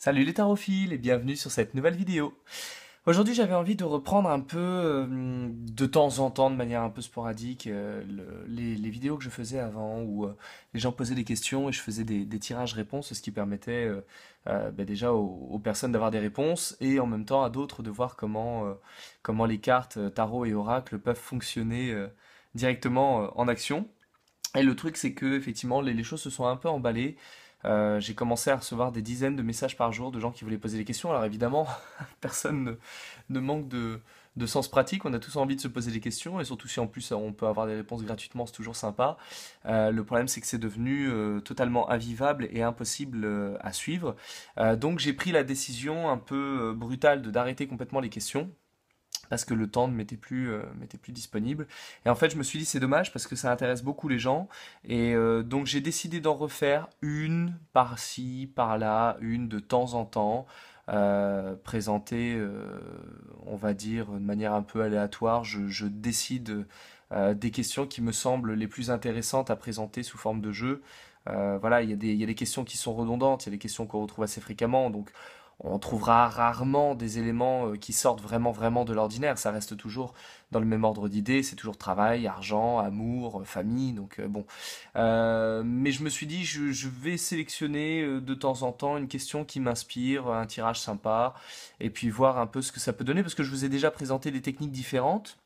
Salut les tarophiles et bienvenue sur cette nouvelle vidéo. Aujourd'hui j'avais envie de reprendre un peu euh, de temps en temps, de manière un peu sporadique, euh, les, vidéos que je faisais avant où euh, les gens posaient des questions et je faisais des, tirages-réponses, ce qui permettait bah, déjà aux, personnes d'avoir des réponses et en même temps à d'autres de voir comment, comment les cartes tarot et oracle peuvent fonctionner directement en action. Et le truc c'est que effectivement les choses se sont un peu emballées. Euh, j'ai commencé à recevoir des dizaines de messages par jour de gens qui voulaient poser des questions. Alors évidemment, personne ne, manque de, sens pratique. On a tous envie de se poser des questions et surtout si en plus euh, on peut avoir des réponses gratuitement, c'est toujours sympa. Euh, le problème, c'est que c'est devenu totalement invivable et impossible à suivre. donc j'ai pris la décision un peu brutale d'arrêter complètement les questions parce que le temps ne m'était plus, euh, plus disponible. Et en fait, je me suis dit, c'est dommage parce que ça intéresse beaucoup les gens. Et euh, donc, j'ai décidé d'en refaire une par-ci, par-là, une de temps en temps, euh, présentée, euh, on va dire, de manière un peu aléatoire. Je, décide des questions qui me semblent les plus intéressantes à présenter sous forme de jeu. voilà, il y, y, a des questions qui sont redondantes, il y a des questions qu'on retrouve assez fréquemment. Donc, on trouvera rarement des éléments euh, qui sortent vraiment vraiment de l'ordinaire. Ça reste toujours dans le même ordre d'idées. C'est toujours travail, argent, amour, euh, famille. Donc euh, bon. mais je me suis dit, je, vais sélectionner de temps en temps une question qui m'inspire, un tirage sympa, et puis voir un peu ce que ça peut donner parce que je vous ai déjà présenté des techniques différentes.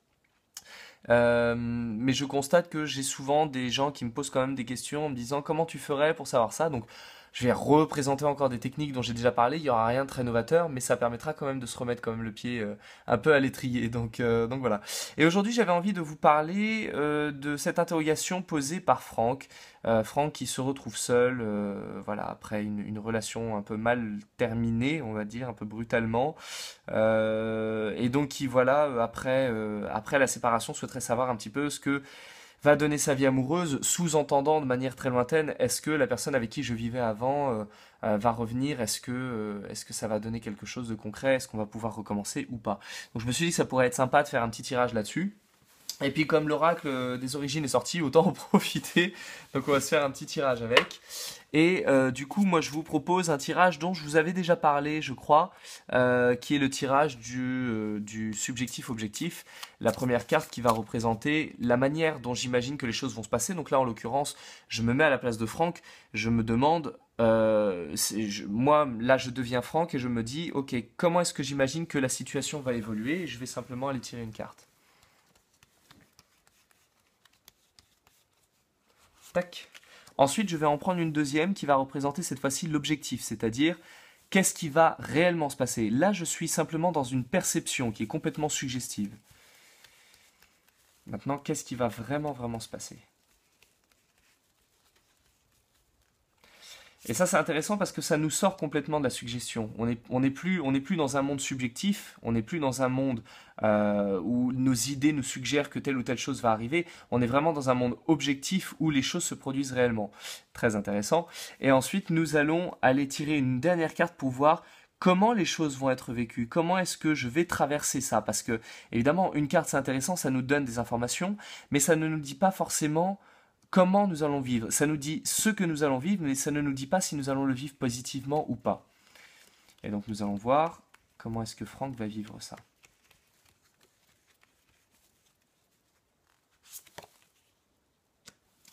mais je constate que j'ai souvent des gens qui me posent quand même des questions en me disant comment tu ferais pour savoir ça. Donc je vais représenter encore des techniques dont j'ai déjà parlé. Il n'y aura rien de très novateur, mais ça permettra quand même de se remettre quand même le pied euh, un peu à l'étrier. Donc, euh, donc voilà. Et aujourd'hui, j'avais envie de vous parler euh, de cette interrogation posée par Franck. Franck qui se retrouve seul, voilà, après une, relation un peu mal terminée, on va dire, un peu brutalement, et donc qui voilà, après après la séparation, souhaiterait savoir un petit peu ce que va donner sa vie amoureuse, sous-entendant de manière très lointaine, est-ce que la personne avec qui je vivais avant euh, euh, va revenir, est-ce que, euh, est-ce que ça va donner quelque chose de concret, est-ce qu'on va pouvoir recommencer ou pas. Donc je me suis dit que ça pourrait être sympa de faire un petit tirage là-dessus. Et puis comme l'oracle euh, des origines est sorti, autant en profiter. Donc on va se faire un petit tirage avec. Et euh, du coup, moi je vous propose un tirage dont je vous avais déjà parlé, je crois, euh, qui est le tirage du, du subjectif-objectif. La première carte qui va représenter la manière dont j'imagine que les choses vont se passer. Donc là, en l'occurrence, je me mets à la place de Franck, je me demande moi, là, je deviens Franck et je me dis, ok, comment est-ce que j'imagine que la situation va évoluer Je vais simplement aller tirer une carte. Tac. Ensuite, je vais en prendre une deuxième qui va représenter cette fois-ci l'objectif, c'est-à-dire qu'est-ce qui va réellement se passer. Là, je suis simplement dans une perception qui est complètement suggestive. Maintenant, qu'est-ce qui va vraiment, vraiment se passer Et ça, c'est intéressant parce que ça nous sort complètement de la suggestion. On n'est plus, dans un monde subjectif, on n'est plus dans un monde euh, où nos idées nous suggèrent que telle ou telle chose va arriver. On est vraiment dans un monde objectif où les choses se produisent réellement. Très intéressant. Et ensuite, nous allons aller tirer une dernière carte pour voir comment les choses vont être vécues, comment est-ce que je vais traverser ça. Parce que, évidemment, une carte, c'est intéressant, ça nous donne des informations, mais ça ne nous dit pas forcément comment nous allons vivre. Ça nous dit ce que nous allons vivre, mais ça ne nous dit pas si nous allons le vivre positivement ou pas. Et donc nous allons voir comment est-ce que Franck va vivre ça.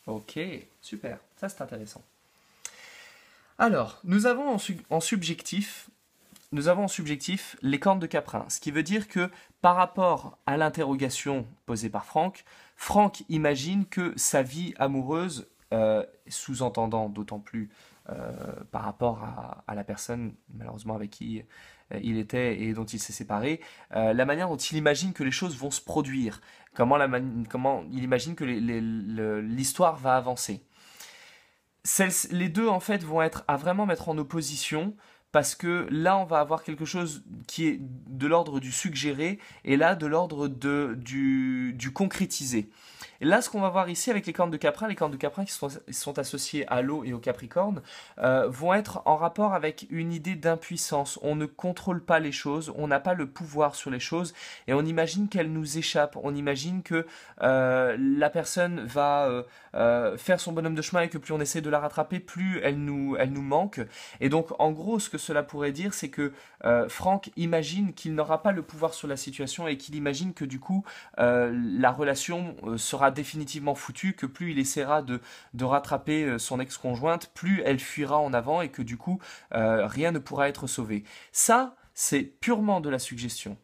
Ok, super, ça c'est intéressant. Alors, nous avons en, en subjectif nous avons en subjectif les cornes de Caprin, ce qui veut dire que par rapport à l'interrogation posée par Franck, Franck imagine que sa vie amoureuse, euh, sous-entendant d'autant plus euh, par rapport à, la personne malheureusement avec qui euh, il était et dont il s'est séparé, la manière dont il imagine que les choses vont se produire, comment, il imagine que l'histoire va avancer. les deux en fait vont être à vraiment mettre en opposition parce que là on va avoir quelque chose qui est de l'ordre du suggéré et là de l'ordre du, du concrétisé là, ce qu'on va voir ici avec les cornes de caprin, les cornes de caprin qui sont, associées à l'eau et au capricorne, euh, vont être en rapport avec une idée d'impuissance. On ne contrôle pas les choses, on n'a pas le pouvoir sur les choses, et on imagine qu'elles nous échappent. On imagine que euh, la personne va euh, faire son bonhomme de chemin et que plus on essaie de la rattraper, plus elle nous, elle nous manque. Et donc, en gros, ce que cela pourrait dire, c'est que Franck imagine qu'il n'aura pas le pouvoir sur la situation et qu'il imagine que du coup, la relation sera définitivement foutu, que plus il essaiera de, rattraper euh, son ex-conjointe, plus elle fuira en avant et que du coup, euh, rien ne pourra être sauvé. Ça, c'est purement de la suggestion.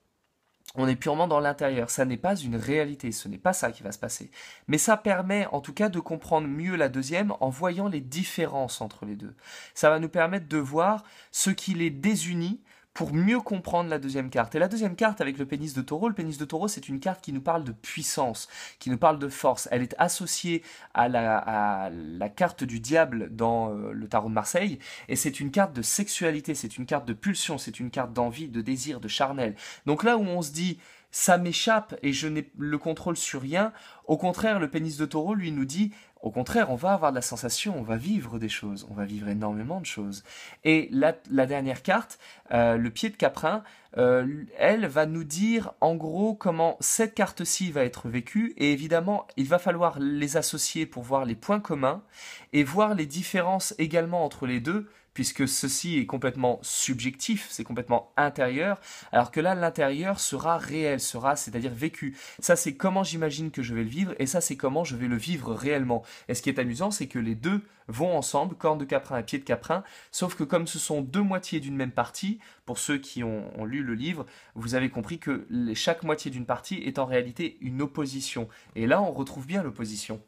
On est purement dans l'intérieur, ça n'est pas une réalité, ce n'est pas ça qui va se passer. Mais ça permet en tout cas de comprendre mieux la deuxième en voyant les différences entre les deux. Ça va nous permettre de voir ce qui les désunit pour mieux comprendre la deuxième carte. Et la deuxième carte avec le pénis de taureau, le pénis de taureau, c'est une carte qui nous parle de puissance, qui nous parle de force. Elle est associée à la, carte du diable dans euh, le tarot de Marseille, et c'est une carte de sexualité, c'est une carte de pulsion, c'est une carte d'envie, de désir, de charnel. Donc là où on se dit, ça m'échappe et je n'ai le contrôle sur rien. Au contraire, le pénis de taureau, lui, nous dit, au contraire, on va avoir de la sensation, on va vivre des choses, on va vivre énormément de choses. Et la, dernière carte, euh, le pied de caprin, euh, elle va nous dire en gros comment cette carte-ci va être vécue. Et évidemment, il va falloir les associer pour voir les points communs et voir les différences également entre les deux puisque ceci est complètement subjectif, c'est complètement intérieur, alors que là, l'intérieur sera réel, sera, c'est-à-dire vécu. Ça, c'est comment j'imagine que je vais le vivre, et ça, c'est comment je vais le vivre réellement. Et ce qui est amusant, c'est que les deux vont ensemble, corne de caprin et pied de caprin, sauf que comme ce sont deux moitiés d'une même partie, pour ceux qui ont, lu le livre, vous avez compris que chaque moitié d'une partie est en réalité une opposition. Et là, on retrouve bien l'opposition.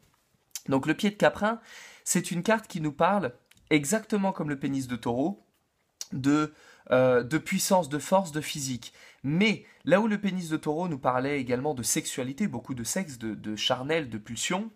Donc le pied de caprin, c'est une carte qui nous parle exactement comme le pénis de taureau, de, euh, de puissance, de force, de physique. Mais là où le pénis de taureau nous parlait également de sexualité, beaucoup de sexe, de, de charnel, de pulsion,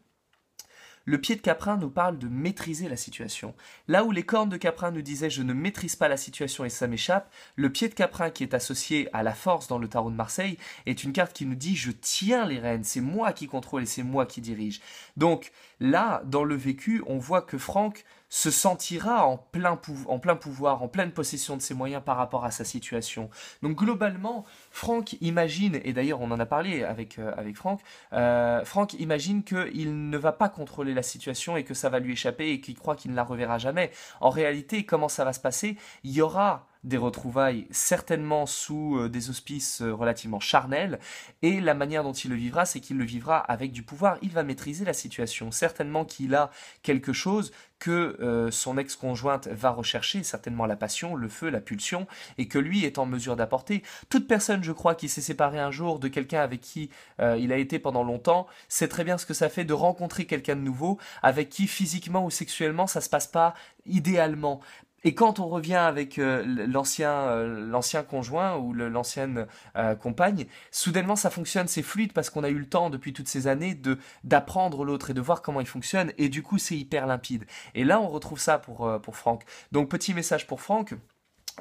le pied de caprin nous parle de maîtriser la situation. Là où les cornes de caprin nous disaient je ne maîtrise pas la situation et ça m'échappe, le pied de caprin qui est associé à la force dans le tarot de Marseille est une carte qui nous dit je tiens les rênes, c'est moi qui contrôle et c'est moi qui dirige. Donc là, dans le vécu, on voit que Franck se sentira en plein, pouvoir, en pleine possession de ses moyens par rapport à sa situation. Donc globalement, Franck imagine, et d'ailleurs on en a parlé avec, euh, avec Franck, euh, Franck imagine qu'il ne va pas contrôler la situation et que ça va lui échapper et qu'il croit qu'il ne la reverra jamais. En réalité, comment ça va se passer Il y aura des retrouvailles certainement sous euh, des auspices euh, relativement charnels, et la manière dont il le vivra, c'est qu'il le vivra avec du pouvoir, il va maîtriser la situation, certainement qu'il a quelque chose que euh, son ex-conjointe va rechercher, certainement la passion, le feu, la pulsion, et que lui est en mesure d'apporter. Toute personne, je crois, qui s'est séparée un jour de quelqu'un avec qui il a été pendant longtemps, sait très bien ce que ça fait de rencontrer quelqu'un de nouveau, avec qui physiquement ou sexuellement ça se passe pas idéalement. Et quand on revient avec euh, l'ancien euh, l'ancien conjoint ou l'ancienne euh, compagne, soudainement ça fonctionne, c'est fluide parce qu'on a eu le temps depuis toutes ces années de d'apprendre l'autre et de voir comment il fonctionne et du coup c'est hyper limpide. Et là on retrouve ça pour pour Franck. Donc petit message pour Franck.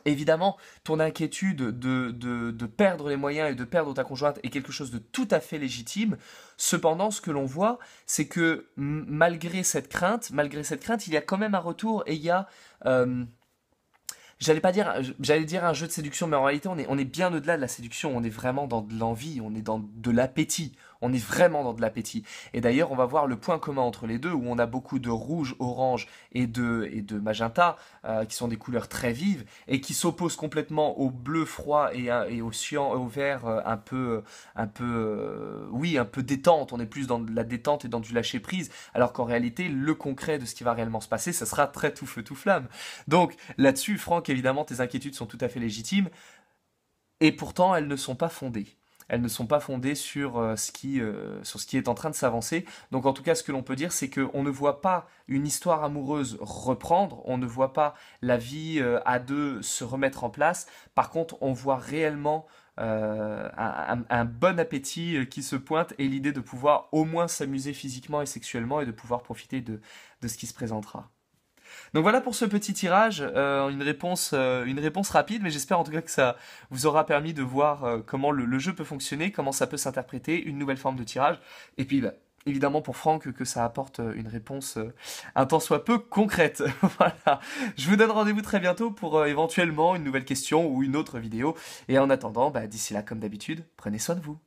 Évidemment, ton inquiétude de, de, perdre les moyens et de perdre ta conjointe est quelque chose de tout à fait légitime. Cependant, ce que l'on voit, c'est que malgré cette crainte, malgré cette crainte, il y a quand même un retour et il y a, euh, j'allais pas dire, j'allais dire un jeu de séduction, mais en réalité, on est, on est bien au-delà de la séduction. On est vraiment dans de l'envie, on est dans de l'appétit, on est vraiment dans de l'appétit. Et d'ailleurs, on va voir le point commun entre les deux, où on a beaucoup de rouge, orange et de, et de magenta, euh, qui sont des couleurs très vives, et qui s'opposent complètement au bleu froid et, et au cyan, vert euh, un peu, un peu, euh, oui, un peu détente. On est plus dans de la détente et dans du lâcher prise, alors qu'en réalité, le concret de ce qui va réellement se passer, ça sera très tout feu tout flamme. Donc là-dessus, Franck, évidemment, tes inquiétudes sont tout à fait légitimes, et pourtant elles ne sont pas fondées elles ne sont pas fondées sur, euh, ce, qui, euh, sur ce qui est en train de s'avancer. Donc en tout cas, ce que l'on peut dire, c'est qu'on ne voit pas une histoire amoureuse reprendre, on ne voit pas la vie euh, à deux se remettre en place. Par contre, on voit réellement un, bon appétit qui se pointe et l'idée de pouvoir au moins s'amuser physiquement et sexuellement et de pouvoir profiter de ce qui se présentera. Donc voilà pour ce petit tirage, euh, une réponse, euh, une réponse rapide, mais j'espère en tout cas que ça vous aura permis de voir euh, comment le, jeu peut fonctionner, comment ça peut s'interpréter, une nouvelle forme de tirage, et puis bah, évidemment pour Franck que ça apporte une réponse un tant soit peu concrète. voilà. Je vous donne rendez-vous très bientôt pour éventuellement une nouvelle question ou une autre vidéo. Et en attendant, bah, d'ici là, comme d'habitude, prenez soin de vous.